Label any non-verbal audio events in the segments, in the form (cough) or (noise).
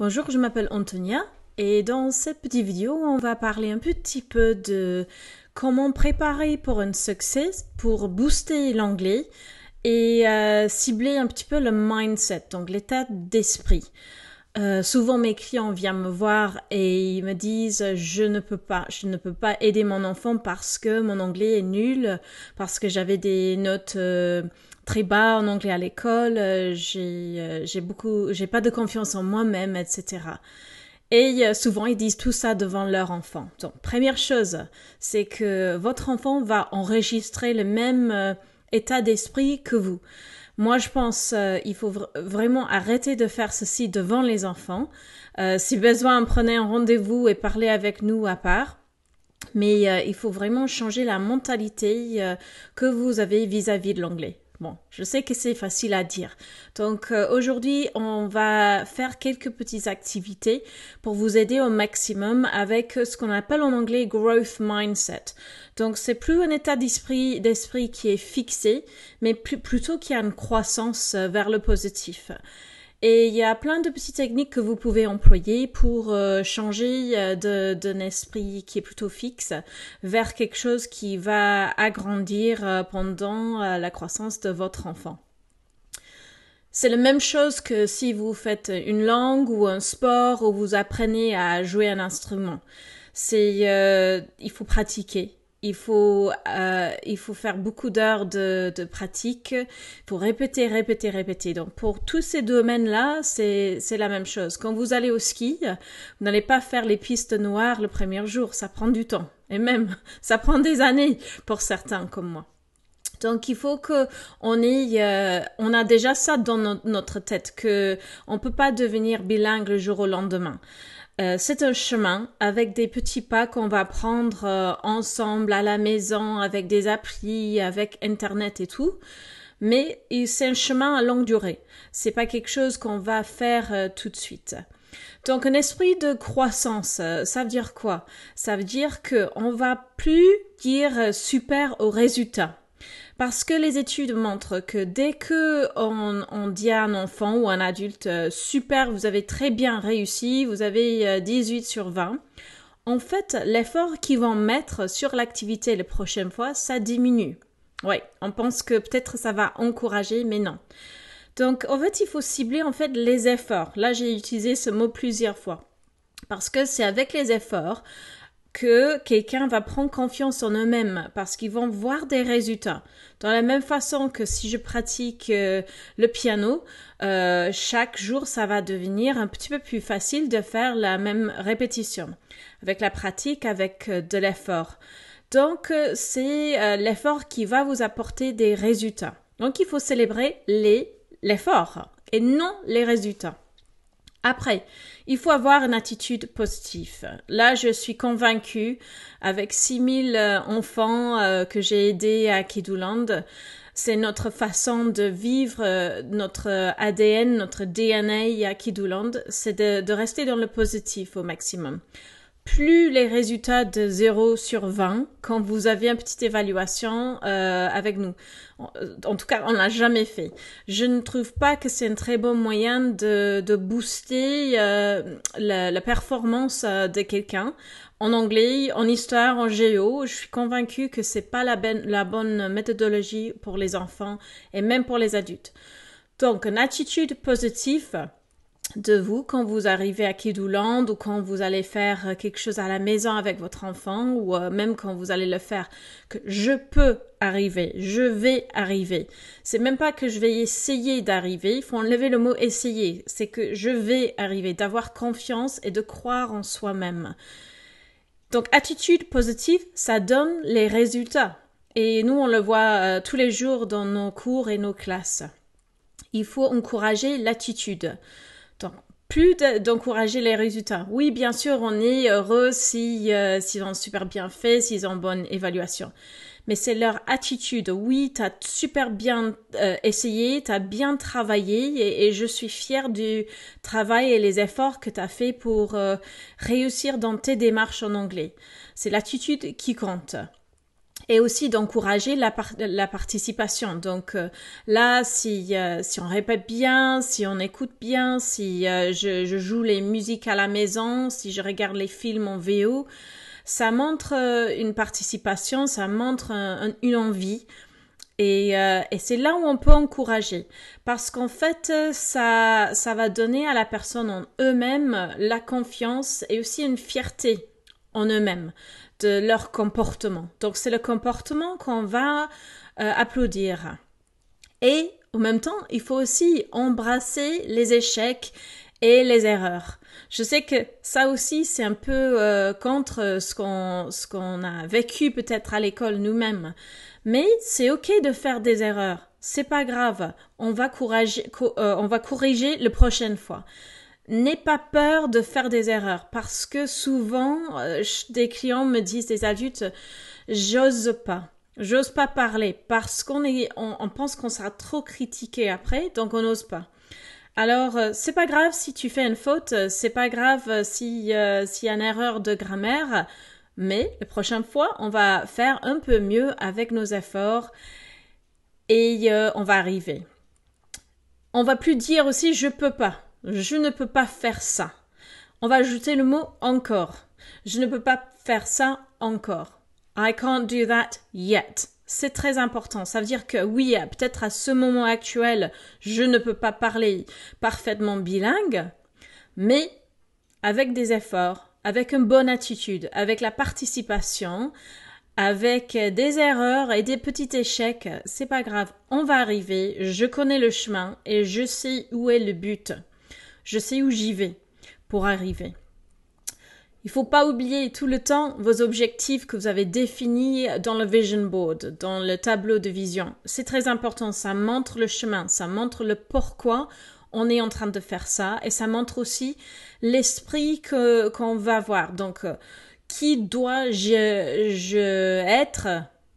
Bonjour, je m'appelle Antonia et dans cette petite vidéo, on va parler un petit peu de comment préparer pour un succès, pour booster l'anglais et euh, cibler un petit peu le mindset, donc l'état d'esprit. Euh, souvent mes clients viennent me voir et ils me disent je ne peux pas, je ne peux pas aider mon enfant parce que mon anglais est nul, parce que j'avais des notes euh, très bas en anglais à l'école, euh, euh, j'ai, beaucoup, j'ai pas de confiance en moi-même, etc. Et euh, souvent, ils disent tout ça devant leur enfant. Donc, première chose, c'est que votre enfant va enregistrer le même état d'esprit que vous. Moi, je pense il faut vraiment arrêter de faire ceci devant les enfants. si besoin, prenez un rendez-vous et parlez avec nous à part. Mais il faut vraiment changer la mentalité que vous avez vis-à-vis de l'anglais. Bon, je sais que c'est facile à dire. Donc euh, aujourd'hui, on va faire quelques petites activités pour vous aider au maximum avec ce qu'on appelle en anglais growth mindset. Donc c'est plus un état d'esprit d'esprit qui est fixé, mais plutôt qui a une croissance euh, vers le positif. Et il y a plein de petites techniques que vous pouvez employer pour euh, changer euh, d'un esprit qui est plutôt fixe vers quelque chose qui va agrandir euh, pendant la croissance de votre enfant. C'est la même chose que si vous faites une langue ou un sport ou vous apprenez à jouer un instrument. C'est il faut pratiquer il faut, euh, il faut faire beaucoup d'heures de, pratique pour répéter, répéter, répéter. Donc pour tous ces domaines-là, c'est la même chose. Quand vous allez au ski, vous n'allez pas faire les pistes noires le premier jour, ça prend du temps. Et même, (laughs) ça prend des années pour certains comme moi. Donc il faut que on ait, euh, on a déjà ça dans notre tête que on peut pas devenir bilingue le jour au lendemain. Euh, c'est un chemin avec des petits pas qu'on va prendre euh, ensemble à la maison, avec des applis, avec Internet et tout. Mais c'est un chemin à longue durée. C'est pas quelque chose qu'on va faire euh, tout de suite. Donc un esprit de croissance, ça veut dire quoi Ça veut dire que on va plus dire super au résultat. Parce que les études montrent que dès que on, dit à un enfant ou un adulte euh, super, vous avez très bien réussi, vous avez 18 euh, sur 20, en fait, l'effort qu'ils vont mettre sur l'activité les prochaines fois, ça diminue. Ouais, on pense que peut-être ça va encourager, mais non. Donc, en fait, il faut cibler en fait les efforts. Là, j'ai utilisé ce mot plusieurs fois parce que c'est avec les efforts quelqu'un va prendre confiance en eux-mêmes parce qu'ils vont voir des résultats. Dans la même façon que si je pratique euh, le piano, euh, chaque jour, ça va devenir un petit peu plus facile de faire la même répétition avec la pratique, avec euh, de l'effort. Donc, c'est l'effort qui va vous apporter des résultats. Donc, il faut célébrer l'effort et non les résultats. Après, il faut avoir une attitude positive. Là, je suis convaincue, avec 6000 euh, enfants euh, que j'ai aidés à Kiduland, c'est notre façon de vivre, euh, notre ADN, notre DNA à Kiduland, c'est de rester dans le positif au maximum plus les résultats de 0 sur 20 quand vous avez une petite évaluation euh, avec nous. En, tout cas, on l'a jamais fait. Je ne trouve pas que c'est un très bon moyen de, booster euh, la, performance euh, de quelqu'un. En anglais, en histoire, en géo, je suis convaincue que c'est pas la, ben, la bonne méthodologie pour les enfants et même pour les adultes. Donc, une attitude positive, de vous quand vous arrivez à Kidouland ou quand vous allez faire euh, quelque chose à la maison avec votre enfant ou euh, même quand vous allez le faire que je peux arriver, je vais arriver. C'est même pas que je vais essayer d'arriver, il faut enlever le mot essayer, c'est que je vais arriver, d'avoir confiance et de croire en soi-même. Donc attitude positive, ça donne les résultats. Et nous, on le voit euh, tous les jours dans nos cours et nos classes. Il faut encourager l'attitude. Donc, plus d'encourager les résultats. Oui, bien sûr, on est heureux si euh, s'ils ont super bien fait, s'ils ont bonne évaluation. Mais c'est leur attitude. Oui, tu as super bien euh, essayé, tu as bien travaillé et, je suis fière du travail et les efforts que tu as fait pour euh, réussir dans tes démarches en anglais. C'est l'attitude qui compte et aussi d'encourager la, participation. Donc euh, là, euh, si, on répète bien, si on écoute bien, si euh, je, joue les musiques à la maison, si je regarde les films en VO, ça montre une participation, ça montre une envie. Et, c'est là où on peut encourager, parce qu'en fait, ça, ça va donner à la personne en eux-mêmes la confiance et aussi une fierté en eux-mêmes de leur comportement. Donc c'est le comportement qu'on va euh, applaudir. Et en même temps, il faut aussi embrasser les échecs et les erreurs. Je sais que ça aussi, c'est un peu euh, contre ce qu'on, a vécu peut-être à l'école nous-mêmes. Mais c'est ok de faire des erreurs. C'est pas grave. On va, euh, on va corriger la prochaine fois n'aie pas peur de faire des erreurs parce que souvent euh, des clients me disent des adultes j'ose pas j'ose pas parler parce qu'on on, pense qu'on sera trop critiqué après donc on n'ose pas alors euh, c'est pas grave si tu fais une faute euh, c'est pas grave si euh, s'il y a une erreur de grammaire mais la prochaine fois on va faire un peu mieux avec nos efforts et on va arriver on va plus dire aussi je peux pas je ne peux pas faire ça. On va ajouter le mot encore. Je ne peux pas faire ça encore. I can't do that yet. C'est très important. Ça veut dire que oui, peut-être à ce moment actuel, je ne peux pas parler parfaitement bilingue, mais avec des efforts, avec une bonne attitude, avec la participation, avec des erreurs et des petits échecs, c'est pas grave, on va arriver, je connais le chemin et je sais où est le but. Je sais où j'y vais pour arriver. Il ne faut pas oublier tout le temps vos objectifs que vous avez définis dans le vision board, dans le tableau de vision. C'est très important, ça montre le chemin, ça montre le pourquoi on est en train de faire ça et ça montre aussi l'esprit qu'on va avoir. Donc, euh, qui dois je être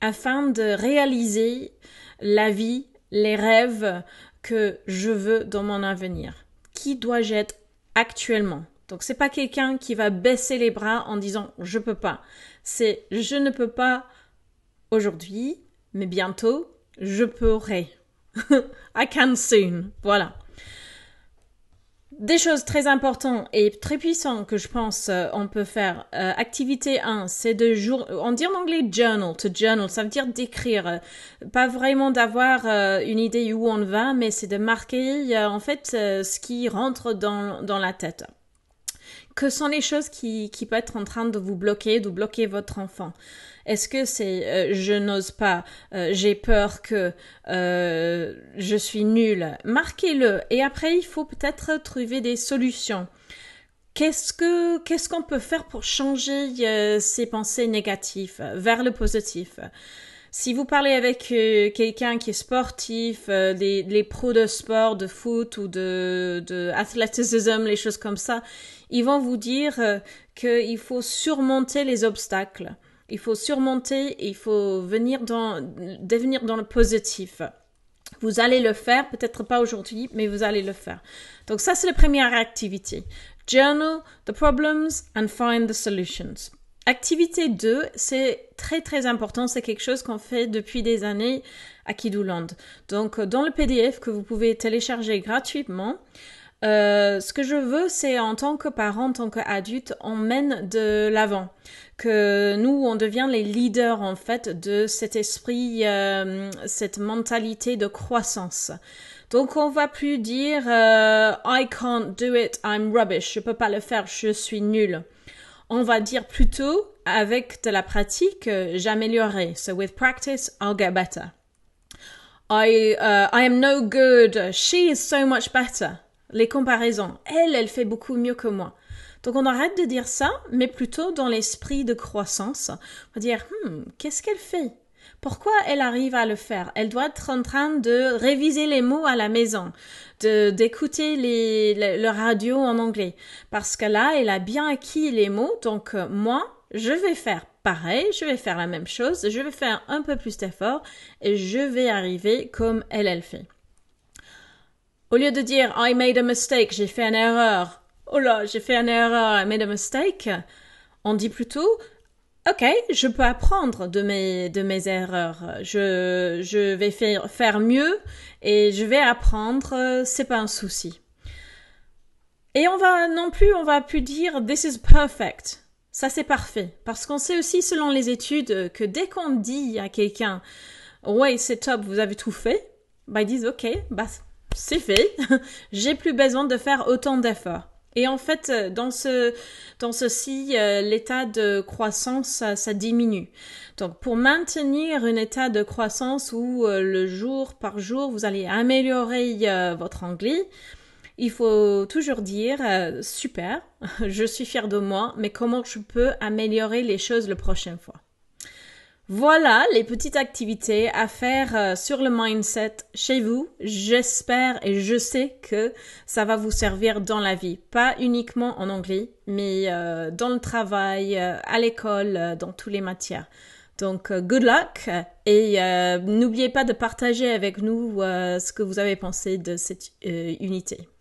afin de réaliser la vie, les rêves que je veux dans mon avenir qui dois-je être actuellement Donc c'est pas quelqu'un qui va baisser les bras en disant je peux pas. C'est je ne peux pas aujourd'hui, mais bientôt je pourrai. (laughs) I can soon. Voilà des choses très importantes et très puissantes que je pense euh, on peut faire. Euh, activité 1, c'est de jour, on dit en anglais journal, to journal, ça veut dire d'écrire. Pas vraiment d'avoir euh, une idée où on va, mais c'est de marquer en fait ce qui rentre dans, dans la tête que sont les choses qui, qui peuvent être en train de vous bloquer, de bloquer votre enfant Est-ce que c'est euh, je n'ose pas, euh, j'ai peur que euh, je suis nulle Marquez-le et après il faut peut-être trouver des solutions. Qu'est-ce que qu'est-ce qu'on peut faire pour changer ces pensées négatives vers le positif si vous parlez avec euh, quelqu'un qui est sportif, euh, les, pros de sport, de foot ou de, de athlétisme, les choses comme ça, ils vont vous dire euh, qu'il faut surmonter les obstacles. Il faut surmonter, il faut venir dans, devenir dans le positif. Vous allez le faire, peut-être pas aujourd'hui, mais vous allez le faire. Donc ça, c'est la première activité. Journal the problems and find the solutions. Activité 2, c'est très très important, c'est quelque chose qu'on fait depuis des années à Kiduland Donc euh, dans le PDF que vous pouvez télécharger gratuitement, euh, ce que je veux, c'est en tant que parent, en tant qu'adulte, on mène de l'avant. Que nous, on devient les leaders, en fait, de cet esprit, euh, cette mentalité de croissance. Donc, on va plus dire I can't do it, I'm rubbish, je peux pas le faire, je suis nul » on va dire plutôt avec de la pratique, euh, j'améliorerai. So with practice, I'll get better. I, uh, I am no good. She is so much better. Les comparaisons. Elle, elle fait beaucoup mieux que moi. Donc on arrête de dire ça, mais plutôt dans l'esprit de croissance. On va dire, hmm, qu'est-ce qu'elle fait pourquoi elle arrive à le faire Elle doit être en train de réviser les mots à la maison, de d'écouter les, le radio en anglais, parce que là, elle a bien acquis les mots. Donc euh, moi, je vais faire pareil, je vais faire la même chose, je vais faire un peu plus d'efforts et je vais arriver comme elle, elle fait. Au lieu de dire I made a mistake, j'ai fait une erreur. Oh là, j'ai fait une erreur, I made a mistake. On dit plutôt Ok, je peux apprendre de mes de mes erreurs. Je je vais faire faire mieux et je vais apprendre. C'est pas un souci. Et on va non plus, on va plus dire this is perfect. Ça c'est parfait parce qu'on sait aussi selon les études que dès qu'on dit à quelqu'un ouais c'est top, vous avez tout fait, bah ils disent ok bah c'est fait, (laughs) j'ai plus besoin de faire autant d'efforts. Et en fait, euh, dans ce dans ceci, euh, l'état de croissance ça, diminue. Donc, pour maintenir un état de croissance où euh, le jour par jour vous allez améliorer votre anglais, il faut toujours dire super, (laughs) je suis fier de moi, mais comment je peux améliorer les choses la prochaine fois. Voilà les petites activités à faire euh, sur le mindset chez vous. J'espère et je sais que ça va vous servir dans la vie, pas uniquement en anglais, mais euh, dans le travail, euh, à l'école, dans toutes les matières. Donc, good luck et n'oubliez pas de partager avec nous ce que vous avez pensé de cette unité.